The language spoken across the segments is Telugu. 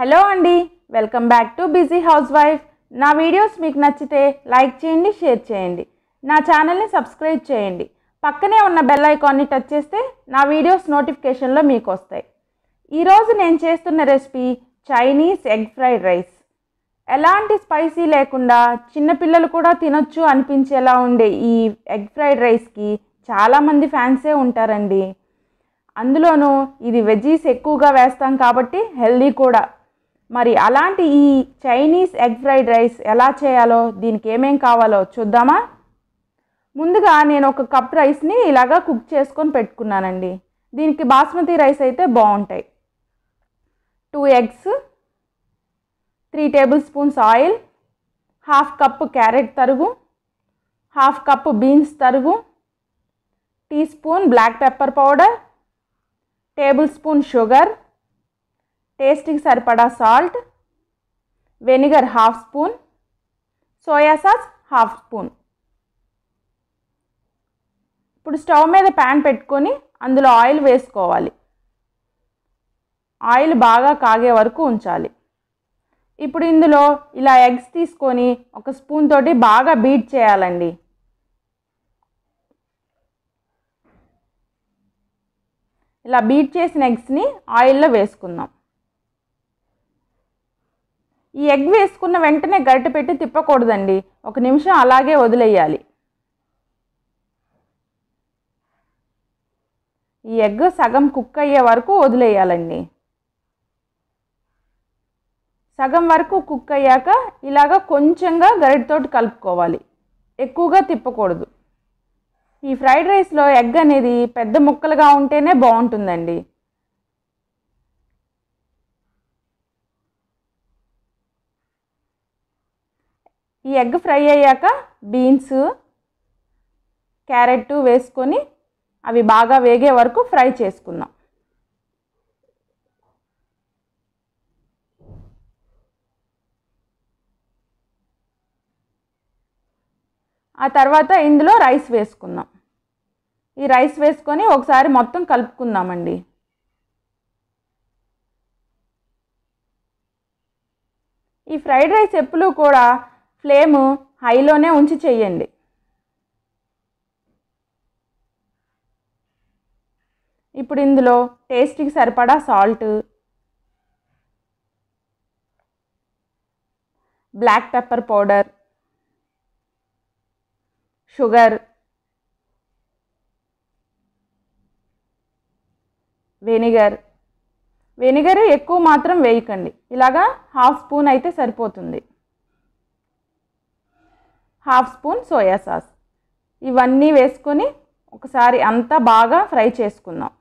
హలో అండి welcome back to busy housewife నా వీడియోస్ మీకు నచ్చితే లైక్ చేయండి షేర్ చేయండి నా ఛానల్ని సబ్స్క్రైబ్ చేయండి పక్కనే ఉన్న బెల్ ఐకాన్ని టచ్ చేస్తే నా వీడియోస్ నోటిఫికేషన్లో మీకు వస్తాయి ఈరోజు నేను చేస్తున్న recipe Chinese egg fried rice ఎలాంటి స్పైసీ లేకుండా చిన్నపిల్లలు కూడా తినొచ్చు అనిపించేలా ఉండే ఈ ఎగ్ ఫ్రైడ్ రైస్కి చాలామంది ఫ్యాన్సే ఉంటారండి అందులోనూ ఇది వెజీస్ ఎక్కువగా వేస్తాం కాబట్టి హెల్దీ కూడా మరి అలాంటి ఈ చైనీస్ ఎగ్ ఫ్రైడ్ రైస్ ఎలా చేయాలో దీనికి ఏమేం కావాలో చూద్దామా ముందుగా నేను ఒక కప్ రైస్ని ఇలాగా కుక్ చేసుకొని పెట్టుకున్నానండి దీనికి బాస్మతి రైస్ అయితే బాగుంటాయి two eggs three tablespoons oil half cup carrot తరుగు హాఫ్ కప్పు బీన్స్ తరుగు teaspoon black pepper powder tablespoon sugar టేస్ట్కి సరిపడా salt vinegar half spoon soya sauce half spoon ఇప్పుడు స్టవ్ మీద ప్యాన్ పెట్టుకొని అందులో ఆయిల్ వేసుకోవాలి ఆయిల్ బాగా కాగే వరకు ఉంచాలి ఇప్పుడు ఇందులో ఇలా ఎగ్స్ తీసుకొని ఒక స్పూన్ తోటి బాగా బీట్ చేయాలండి ఇలా బీట్ చేసిన ఎగ్స్ని ఆయిల్లో వేసుకుందాం ఈ ఎగ్ వేసుకున్న వెంటనే గరిటె పెట్టి తిప్పకూడదండి ఒక నిమిషం అలాగే వదిలేయాలి ఈ ఎగ్ సగం కుక్ అయ్యే వరకు వదిలేయాలండి సగం వరకు కుక్ అయ్యాక ఇలాగ కొంచెంగా గరిటతోటి కలుపుకోవాలి ఎక్కువగా తిప్పకూడదు ఈ ఫ్రైడ్ రైస్లో ఎగ్ అనేది పెద్ద ముక్కలుగా ఉంటేనే బాగుంటుందండి ఈ ఎగ్ ఫ్రై అయ్యాక బీన్స్ క్యారెట్ వేసుకొని అవి బాగా వేగే వరకు ఫ్రై చేసుకుందాం ఆ తర్వాత ఇందులో రైస్ వేసుకుందాం ఈ రైస్ వేసుకొని ఒకసారి మొత్తం కలుపుకుందామండి ఈ ఫ్రైడ్ రైస్ ఎప్పుడు కూడా ఫ్లేమ్ హైలోనే ఉంచి చేయండి ఇప్పుడు ఇందులో టేస్ట్కి సరిపడా salt black pepper powder sugar vinegar vinegar ఎక్కువ మాత్రం వేయకండి ఇలాగా హాఫ్ స్పూన్ అయితే సరిపోతుంది హాఫ్ స్పూన్ సోయా సాస్ ఇవన్నీ వేసుకొని ఒకసారి అంతా బాగా ఫ్రై చేసుకుందాం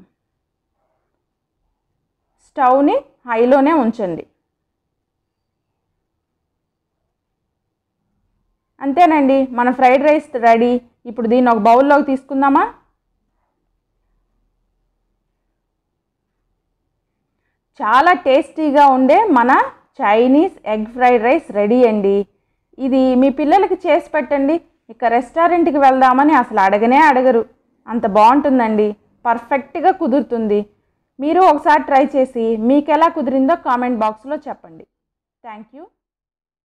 స్టవ్ని హైలోనే ఉంచండి అంతేనండి మన ఫ్రైడ్ రైస్ రెడీ ఇప్పుడు దీన్ని ఒక బౌల్లోకి తీసుకుందామా చాలా టేస్టీగా ఉండే మన Chinese egg fried rice ready అండి ఇది మీ పిల్లలకి చేసి పెట్టండి ఇక రెస్టారెంట్కి వెళ్దామని అసలు అడగనే అడగరు అంత బాగుంటుందండి పర్ఫెక్ట్గా కుదురుతుంది మీరు ఒకసారి ట్రై చేసి మీకు ఎలా కుదిరిందో కామెంట్ బాక్స్లో చెప్పండి థ్యాంక్ యూ